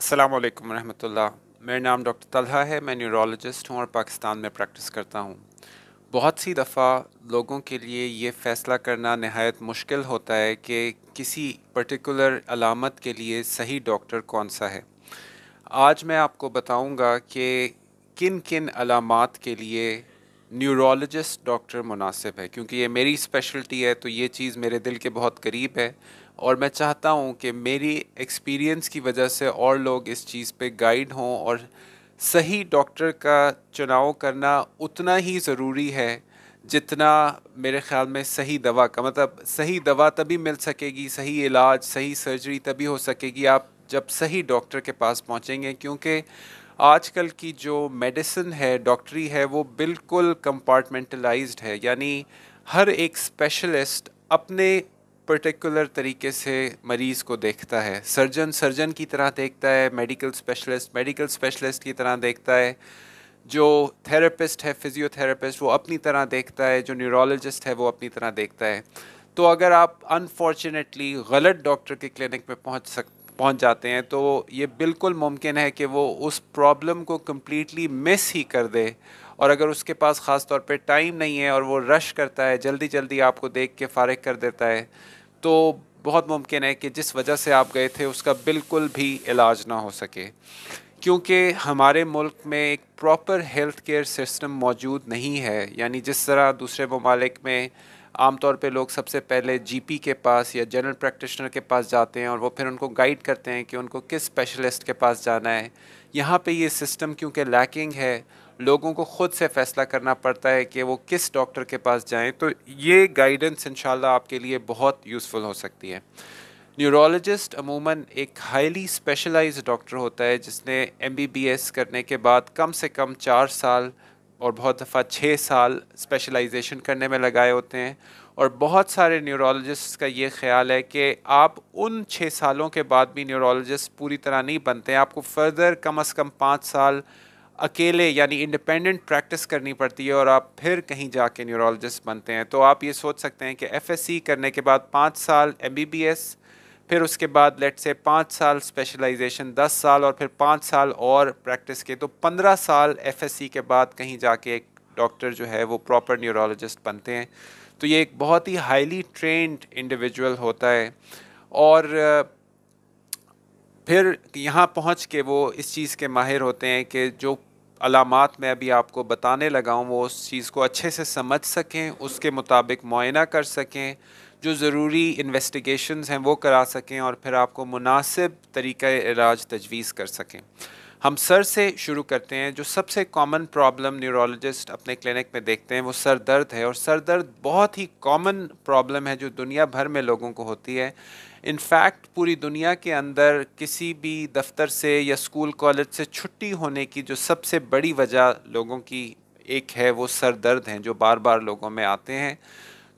अस्सलाम वालेकुम रहमतुल्लाह मेरा नाम डॉक्टर तलहा है मैं न्यूरोलॉजिस्ट हूँ और पाकिस्तान में प्रैक्टिस करता हूँ बहुत सी दफ़ा लोगों के लिए ये फ़ैसला करना नहायत मुश्किल होता है कि किसी पर्टिकुलर अलामत के लिए सही डॉक्टर कौन सा है आज मैं आपको बताऊँगा कि किन किन अलामत के लिए न्यूरोलॉजिस्ट डॉक्टर मुनासिब है क्योंकि ये मेरी स्पेशलिटी है तो ये चीज़ मेरे दिल के बहुत करीब है और मैं चाहता हूँ कि मेरी एक्सपीरियंस की वजह से और लोग इस चीज़ पे गाइड हों और सही डॉक्टर का चुनाव करना उतना ही ज़रूरी है जितना मेरे ख्याल में सही दवा का मतलब सही दवा तभी मिल सकेगी सही इलाज सही सर्जरी तभी हो सकेगी आप जब सही डॉक्टर के पास पहुँचेंगे क्योंकि आजकल की जो मेडिसिन है डॉक्टरी है वो बिल्कुल कंपार्टमेंटलाइज्ड है यानी हर एक स्पेशलिस्ट अपने पर्टिकुलर तरीके से मरीज़ को देखता है सर्जन सर्जन की तरह देखता है मेडिकल स्पेशलिस्ट मेडिकल स्पेशलिस्ट की तरह देखता है जो थेरेपिस्ट है फिजियोथेरेपिस्ट वो अपनी तरह देखता है जो न्यूरोलॉजिस्ट है वो अपनी तरह देखता है तो अगर आप अनफॉर्चुनेटली गलत डॉक्टर के क्लिनिक में पहुंच सक पहुंच जाते हैं तो ये बिल्कुल मुमकिन है कि वो उस प्रॉब्लम को कम्प्लीटली मिस ही कर दे और अगर उसके पास ख़ास तौर पे टाइम नहीं है और वो रश करता है जल्दी जल्दी आपको देख के फारग कर देता है तो बहुत मुमकिन है कि जिस वजह से आप गए थे उसका बिल्कुल भी इलाज ना हो सके क्योंकि हमारे मुल्क में एक प्रॉपर हेल्थ केयर सिस्टम मौजूद नहीं है यानी जिस तरह दूसरे ममालिक में आमतौर पे लोग सबसे पहले जीपी के पास या जनरल प्रैक्टिशनर के पास जाते हैं और वो फिर उनको गाइड करते हैं कि उनको किस स्पेशलिस्ट के पास जाना है यहाँ पे ये सिस्टम क्योंकि लैकिंग है लोगों को ख़ुद से फ़ैसला करना पड़ता है कि वो किस डॉक्टर के पास जाएं तो ये गाइडेंस इन आपके लिए बहुत यूज़फुल हो सकती है न्यूरोलॉजिस्ट अमूमन एक हाईली स्पेशलाइज डॉक्टर होता है जिसने एम करने के बाद कम से कम चार साल और बहुत दफ़ा छः साल स्पेशलाइजेशन करने में लगाए होते हैं और बहुत सारे न्यूरोलॉजिस्ट का ये ख्याल है कि आप उन छः सालों के बाद भी न्यूरोलॉजिस्ट पूरी तरह नहीं बनते हैं आपको फर्दर कम अज़ कम पाँच साल अकेले यानी इंडिपेंडेंट प्रैक्टिस करनी पड़ती है और आप फिर कहीं जा के न्यूरोलॉजिस्ट बनते हैं तो आप ये सोच सकते हैं कि सी करने के बाद पाँच साल एस फिर उसके बाद लेट से पाँच साल स्पेशलाइजेशन दस साल और फिर पाँच साल और प्रैक्टिस के तो पंद्रह साल सी के बाद कहीं जाके एक डॉक्टर जो है वो प्रॉपर न्यूरोलॉजिस्ट बनते हैं तो ये एक बहुत ही हाईली ट्रेंड इंडिविजुअल होता है और फिर यहाँ पहुँच के वो इस चीज़ के माहिर होते हैं कि जो अलामत मैं अभी आपको बताने लगा हूँ वो उस चीज़ को अच्छे से समझ सकें उसके मुताबिक मुआना कर सकें जो ज़रूरी इन्वेस्टिगेशन हैं वो करा सकें और फिर आपको मुनासिब तरीक़ा इलाज तजवीज़ कर सकें हम सर से शुरू करते हैं जो सबसे कॉमन प्रॉब्लम न्यूरोलॉजिस्ट अपने क्लिनिक में देखते हैं वो सर दर्द है और सर दर्द बहुत ही कॉमन प्रॉब्लम है जो दुनिया भर में लोगों को होती है इनफैक्ट पूरी दुनिया के अंदर किसी भी दफ्तर से या स्कूल कॉलेज से छुट्टी होने की जो सबसे बड़ी वजह लोगों की एक है वो सर दर्द हैं जो बार बार लोगों में आते हैं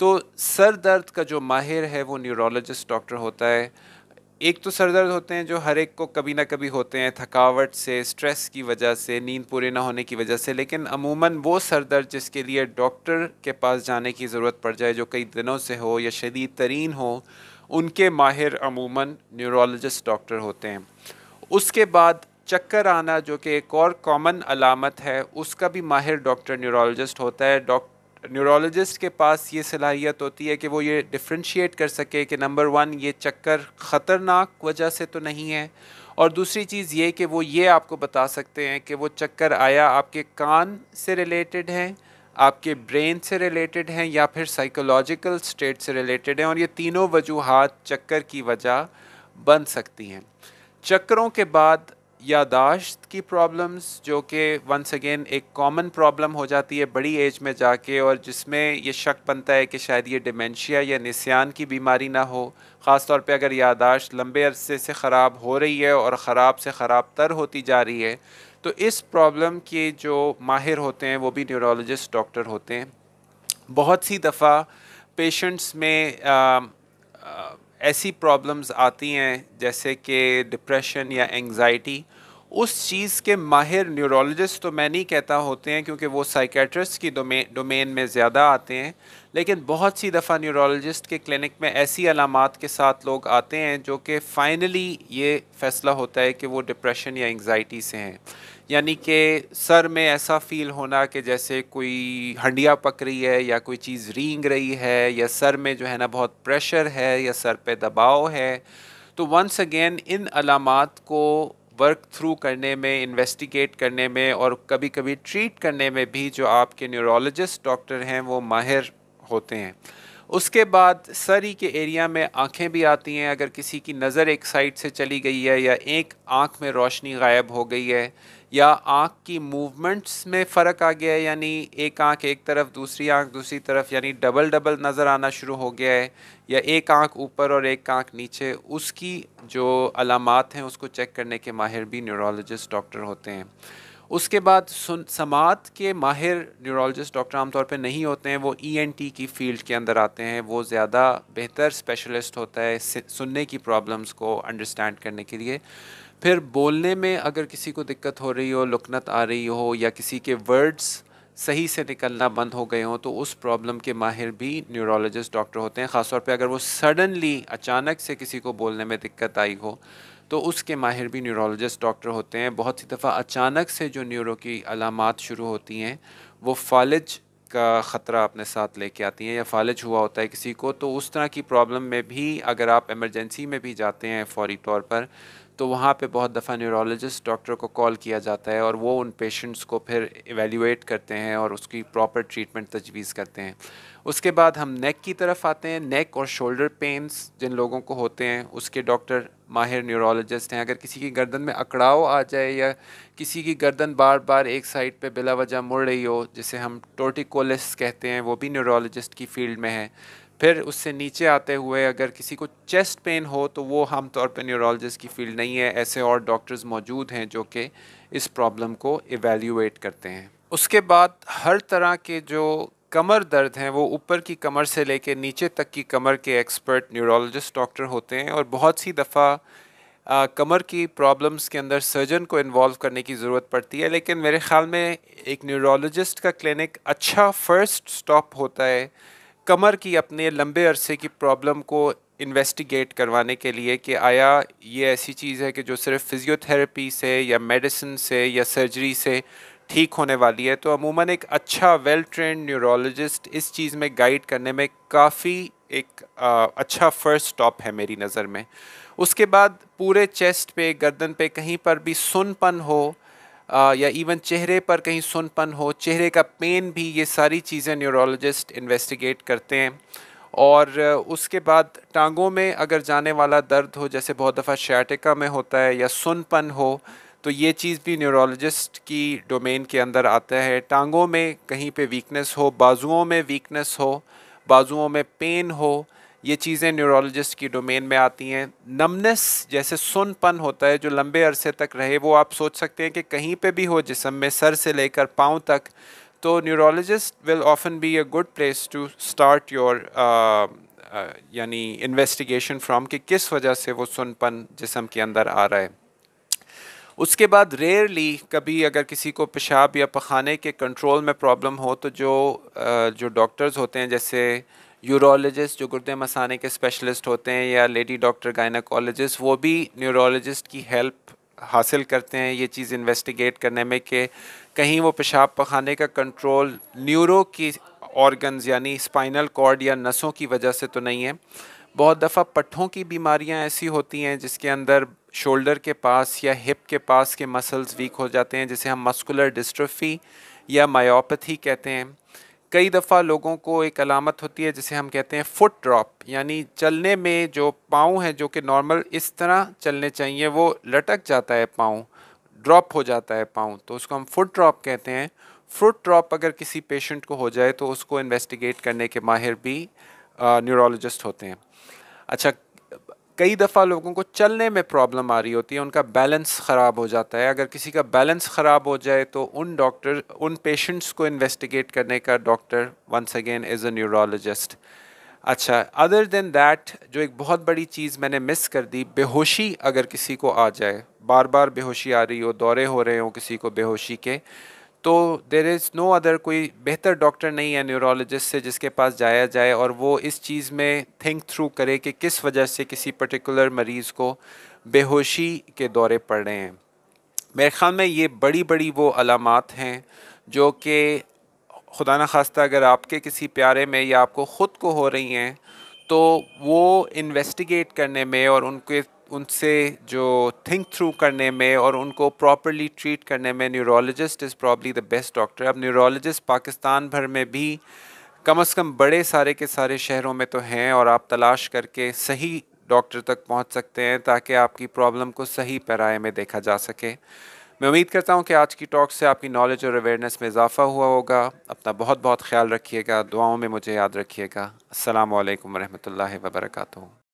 तो सर दर्द का जो माहिर है वो न्यूरोलॉजिस्ट डॉक्टर होता है एक तो सर दर्द होते हैं जो हर एक को कभी ना कभी होते हैं थकावट से स्ट्रेस की वजह से नींद पूरे ना होने की वजह से लेकिन अमूमन वो सर दर्द जिसके लिए डॉक्टर के पास जाने की ज़रूरत पड़ जाए जो कई दिनों से हो या शदीद तरीन हो उनके माहिर अमूमन न्यूरोलॉजिस्ट डॉक्टर होते हैं उसके बाद चक्कर आना जो कि एक और कॉमन अलामत है उसका भी माहिर डॉक्टर न्यूरोलॉजिस्ट होता है डॉक्टर न्यूरोलॉजिस्ट के पास ये सलाहियत होती है कि वो ये डिफ्रेंशिएट कर सके कि नंबर वन ये चक्कर ख़तरनाक वजह से तो नहीं है और दूसरी चीज़ ये कि वो ये आपको बता सकते हैं कि वो चक्कर आया आपके कान से रिलेटेड हैं आपके ब्रेन से रिलेटेड हैं या फिर साइकोलॉजिकल स्टेट से रिलेटेड हैं और ये तीनों वजूहत चक्कर की वजह बन सकती हैं चक्करों के बाद यादाश्त की प्रॉब्लम्स जो कि वंस अगेन एक कॉमन प्रॉब्लम हो जाती है बड़ी एज में जाके और जिसमें ये शक बनता है कि शायद ये डिमेंशिया या निस्यान की बीमारी ना हो ख़ास तौर पे अगर यादाश्त लंबे अरसे से ख़राब हो रही है और ख़राब से ख़राब तर होती जा रही है तो इस प्रॉब्लम के जो माहिर होते हैं वो भी न्यूरोलॉजिस्ट डॉक्टर होते हैं बहुत सी दफ़ा पेशेंट्स में आ, आ, ऐसी प्रॉब्लम्स आती हैं जैसे कि डिप्रेशन या एंजाइटी उस चीज़ के माहिर न्यूरोलॉजिस्ट तो मैं नहीं कहता होते हैं क्योंकि वो साइकेट्रिस्ट की डोमेन डोमेन में ज़्यादा आते हैं लेकिन बहुत सी दफ़ा न्यूरोलॉजिस्ट के क्लिनिक में ऐसी अलामत के साथ लोग आते हैं जो कि फ़ाइनली ये फ़ैसला होता है कि वो डिप्रेशन या एंगजाइटी से हैं यानी कि सर में ऐसा फील होना कि जैसे कोई हंडिया पक रही है या कोई चीज़ रींग रही है या सर में जो है ना बहुत प्रेशर है या सर पे दबाव है तो वंस अगेन इन अलामत को वर्क थ्रू करने में इन्वेस्टिगेट करने में और कभी कभी ट्रीट करने में भी जो आपके न्यूरोलॉजिस्ट डॉक्टर हैं वो माहिर होते हैं उसके बाद सरी के एरिया में आँखें भी आती हैं अगर किसी की नज़र एक साइड से चली गई है या एक आँख में रोशनी गायब हो गई है या आँख की मूवमेंट्स में फ़र्क आ गया है यानी एक आँख एक तरफ दूसरी आँख दूसरी तरफ यानी डबल डबल नज़र आना शुरू हो गया है या एक आँख ऊपर और एक आँख नीचे उसकी जो अलामत हैं उसको चेक करने के माहिर भी न्यूरोलॉजिस्ट डॉक्टर होते हैं उसके बाद सुन समात के माहिर न्यूरोलॉजिस्ट डॉक्टर आमतौर पे नहीं होते हैं वो ईएनटी e की फील्ड के अंदर आते हैं वो ज़्यादा बेहतर स्पेशलिस्ट होता है सुनने की प्रॉब्लम्स को अंडरस्टैंड करने के लिए फिर बोलने में अगर किसी को दिक्कत हो रही हो लुकनत आ रही हो या किसी के वर्ड्स सही से निकलना बंद हो गए हों तो उस प्रॉब्लम के माहिर भी न्यूरोलॉजिस्ट डॉक्टर होते हैं ख़ासतौर पर अगर वो सडनली अचानक से किसी को बोलने में दिक्कत आई हो तो उसके माहिर भी न्यूरोलॉजिस्ट डॉक्टर होते हैं बहुत सी दफ़ा अचानक से जो न्यूरो की अलामत शुरू होती हैं वो फालिज का ख़तरा अपने साथ लेके आती हैं या फालिज हुआ होता है किसी को तो उस तरह की प्रॉब्लम में भी अगर आप एमरजेंसी में भी जाते हैं फौरी तौर पर तो वहाँ पे बहुत दफ़ा न्यूरोलॉजिस्ट डॉक्टर को कॉल किया जाता है और वो उन पेशेंट्स को फिर एवेल्यूट करते हैं और उसकी प्रॉपर ट्रीटमेंट तजवीज़ करते हैं उसके बाद हम नेक की तरफ आते हैं नेक और शोल्डर पेन्स जिन लोगों को होते हैं उसके डॉक्टर माहिर न्यूरोलॉजिस्ट हैं अगर किसी की गर्दन में अकड़ाव आ जाए या किसी की गर्दन बार बार एक साइड पे बिला वजह मुड़ रही हो जिसे हम टोटिकोलिस कहते हैं वो भी न्यूरोलॉजिस्ट की फील्ड में है फिर उससे नीचे आते हुए अगर किसी को चेस्ट पेन हो तो वो हम तौर पर न्यूरोलॉजिस्ट की फील्ड नहीं है ऐसे और डॉक्टर्स मौजूद हैं जो कि इस प्रॉब्लम को एवेल्यूएट करते हैं उसके बाद हर तरह के जो कमर दर्द हैं वो ऊपर की कमर से लेकर नीचे तक की कमर के एक्सपर्ट न्यूरोलॉजिस्ट डॉक्टर होते हैं और बहुत सी दफ़ा आ, कमर की प्रॉब्लम्स के अंदर सर्जन को इन्वॉल्व करने की ज़रूरत पड़ती है लेकिन मेरे ख़्याल में एक न्यूरोलॉजिस्ट का क्लिनिक अच्छा फर्स्ट स्टॉप होता है कमर की अपने लंबे अरसे की प्रॉब्लम को इन्वेस्टिगेट करवाने के लिए कि आया ये ऐसी चीज़ है कि जो सिर्फ फिज़ियोथेरेपी से या मेडिसिन से या सर्जरी से ठीक होने वाली है तो अमूमन एक अच्छा वेल ट्रेंड न्यूरोलॉजिस्ट इस चीज़ में गाइड करने में काफ़ी एक आ, अच्छा फर्स्ट स्टॉप है मेरी नज़र में उसके बाद पूरे चेस्ट पे गर्दन पे कहीं पर भी सुनपन हो या इवन चेहरे पर कहीं सुनपन हो चेहरे का पेन भी ये सारी चीज़ें न्यूरोलॉजिस्ट इन्वेस्टिगेट करते हैं और उसके बाद टांगों में अगर जाने वाला दर्द हो जैसे बहुत दफ़ा शैटिका में होता है या सुनपन हो तो ये चीज़ भी न्यूरोलॉजिस्ट की डोमेन के अंदर आता है टांगों में कहीं पे वीकनेस हो बाजुओं में वीकनेस हो बाजुओं में पेन हो ये चीज़ें न्यूरोलॉजिस्ट की डोमेन में आती हैं नमनेस जैसे सुनपन होता है जो लंबे अरसे तक रहे वो आप सोच सकते हैं कि कहीं पे भी हो जिसम में सर से लेकर पाँव तक तो neurologist will often be a good place to start your यानी इन्वेस्टिगेशन फ्राम कि किस वजह से वो सुनपन जिसम के अंदर आ रहा है उसके बाद रेयरली कभी अगर किसी को पेशाब या पखाने के कंट्रोल में प्रॉब्लम हो तो जो uh, जो डॉक्टर्स होते हैं जैसे यूरोलॉजिस्ट जो गुर्दे मसाने के स्पेशलिस्ट होते हैं या लेडी डॉक्टर गायनाकोलॉजिस्ट वो भी न्यूरोलॉजिस्ट की हेल्प हासिल करते हैं ये चीज़ इन्वेस्टिगेट करने में कि कहीं वो पेशाब पखाने का कंट्रोल न्यूरो की ऑर्गन्स यानी स्पाइनल कॉर्ड या नसों की वजह से तो नहीं है बहुत दफ़ा पट्ठों की बीमारियां ऐसी होती हैं जिसके अंदर शोल्डर के पास या हिप के पास के मसल्स वीक हो जाते हैं जिसे हम मस्कुलर डिस्ट्रफी या मायोपैथी कहते हैं कई दफ़ा लोगों को एक अलामत होती है जिसे हम कहते हैं फुट ड्रॉप यानी चलने में जो पाँव है जो कि नॉर्मल इस तरह चलने चाहिए वो लटक जाता है पाँव ड्रॉप हो जाता है पाँव तो उसको हम फुट ड्रॉप कहते हैं फुट ड्रॉप अगर किसी पेशेंट को हो जाए तो उसको इन्वेस्टिगेट करने के माहिर भी न्यूरोलॉजिस्ट होते हैं अच्छा कई दफ़ा लोगों को चलने में प्रॉब्लम आ रही होती है उनका बैलेंस ख़राब हो जाता है अगर किसी का बैलेंस ख़राब हो जाए तो उन डॉक्टर उन पेशेंट्स को इन्वेस्टिगेट करने का doctor once again is a neurologist अच्छा अदर देन दैट जो एक बहुत बड़ी चीज़ मैंने मिस कर दी बेहोशी अगर किसी को आ जाए बार बार बेहोशी आ रही हो दौरे हो रहे हो किसी को बेहोशी के तो देर इज़ नो अदर कोई बेहतर डॉक्टर नहीं है न्यूरोलॉजिस्ट से जिसके पास जाया जाए और वो इस चीज़ में थिंक थ्रू करे कि किस वजह से किसी पर्टिकुलर मरीज़ को बेहोशी के दौरे पड़ रहे हैं मेरे ख़्याल में ये बड़ी बड़ी वो अलामत हैं जो कि खुदा न खास्ता अगर आपके किसी प्यारे में या आपको ख़ुद को हो रही हैं तो वो इन्वेस्टिगेट करने में और उनके उनसे जो थिंक थ्रू करने में और उनको प्रॉपरली ट्रीट करने में neurologist is probably the best doctor अब न्यूरोलॉजिस्ट पाकिस्तान भर में भी कम अज़ कम बड़े सारे के सारे शहरों में तो हैं और आप तलाश करके सही डॉक्टर तक पहुंच सकते हैं ताकि आपकी प्रॉब्लम को सही पैराए में देखा जा सके मैं उम्मीद करता हूं कि आज की टॉक से आपकी नॉलेज और अवेयरनेस में इजाफ़ा हुआ होगा अपना बहुत बहुत ख्याल रखिएगा दुआओं में मुझे याद रखिएगा असल वरहमल वर्का